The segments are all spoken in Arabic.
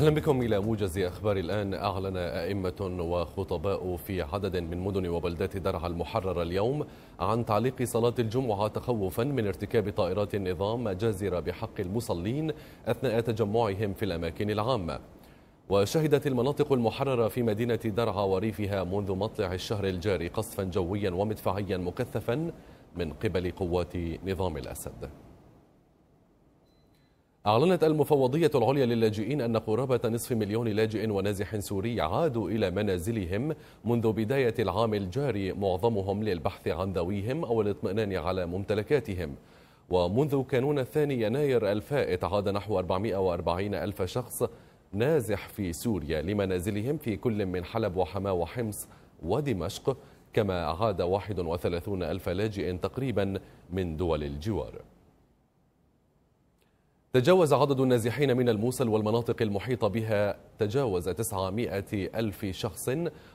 أهلا بكم إلى موجز أخبار الآن أعلن أئمة وخطباء في عدد من مدن وبلدات درعا المحررة اليوم عن تعليق صلاة الجمعة تخوفا من ارتكاب طائرات النظام جازرة بحق المصلين أثناء تجمعهم في الأماكن العامة وشهدت المناطق المحررة في مدينة درعا وريفها منذ مطلع الشهر الجاري قصفا جويا ومدفعيا مكثفا من قبل قوات نظام الأسد أعلنت المفوضية العليا للاجئين أن قرابة نصف مليون لاجئ ونازح سوري عادوا إلى منازلهم منذ بداية العام الجاري معظمهم للبحث عن ذويهم أو الاطمئنان على ممتلكاتهم ومنذ كانون الثاني يناير الفائت عاد نحو 440 ألف شخص نازح في سوريا لمنازلهم في كل من حلب وحماة وحمص ودمشق كما عاد 31 ألف لاجئ تقريبا من دول الجوار تجاوز عدد النازحين من الموصل والمناطق المحيطة بها تجاوز 900 ألف شخص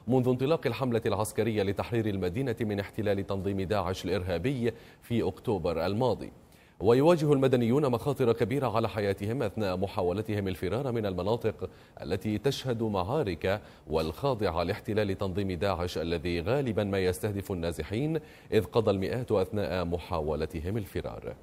منذ انطلاق الحملة العسكرية لتحرير المدينة من احتلال تنظيم داعش الإرهابي في أكتوبر الماضي ويواجه المدنيون مخاطر كبيرة على حياتهم أثناء محاولتهم الفرار من المناطق التي تشهد معارك والخاضعة لاحتلال تنظيم داعش الذي غالبا ما يستهدف النازحين إذ قضى المئات أثناء محاولتهم الفرار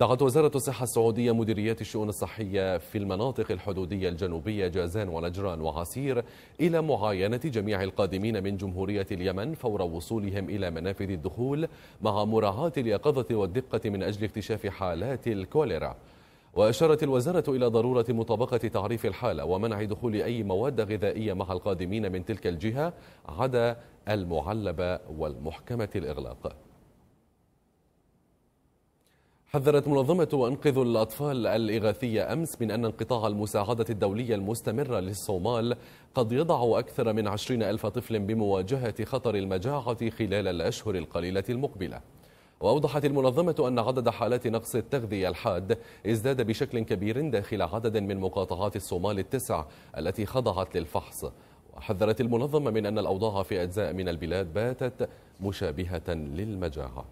دعت وزارة الصحة السعودية مديريات الشؤون الصحية في المناطق الحدودية الجنوبية جازان ونجران وعسير إلى معاينة جميع القادمين من جمهورية اليمن فور وصولهم إلى منافذ الدخول مع مراعاة اليقظة والدقة من أجل اكتشاف حالات الكوليرا وأشارت الوزارة إلى ضرورة مطابقة تعريف الحالة ومنع دخول أي مواد غذائية مع القادمين من تلك الجهة عدا المعلبة والمحكمة الإغلاق حذرت منظمة أنقذ الأطفال الإغاثية أمس من أن انقطاع المساعدة الدولية المستمرة للصومال قد يضع أكثر من عشرين ألف طفل بمواجهة خطر المجاعة خلال الأشهر القليلة المقبلة وأوضحت المنظمة أن عدد حالات نقص التغذية الحاد ازداد بشكل كبير داخل عدد من مقاطعات الصومال التسع التي خضعت للفحص وحذرت المنظمة من أن الأوضاع في أجزاء من البلاد باتت مشابهة للمجاعة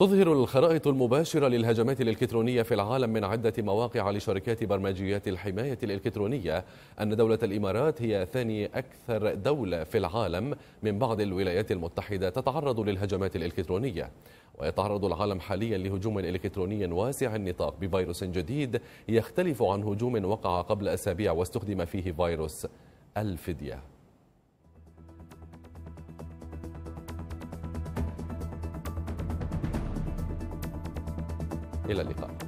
تظهر الخرائط المباشرة للهجمات الإلكترونية في العالم من عدة مواقع لشركات برمجيات الحماية الإلكترونية أن دولة الإمارات هي ثاني أكثر دولة في العالم من بعد الولايات المتحدة تتعرض للهجمات الإلكترونية ويتعرض العالم حاليا لهجوم إلكتروني واسع النطاق بفيروس جديد يختلف عن هجوم وقع قبل أسابيع واستخدم فيه فيروس الفدية إلى اللقاء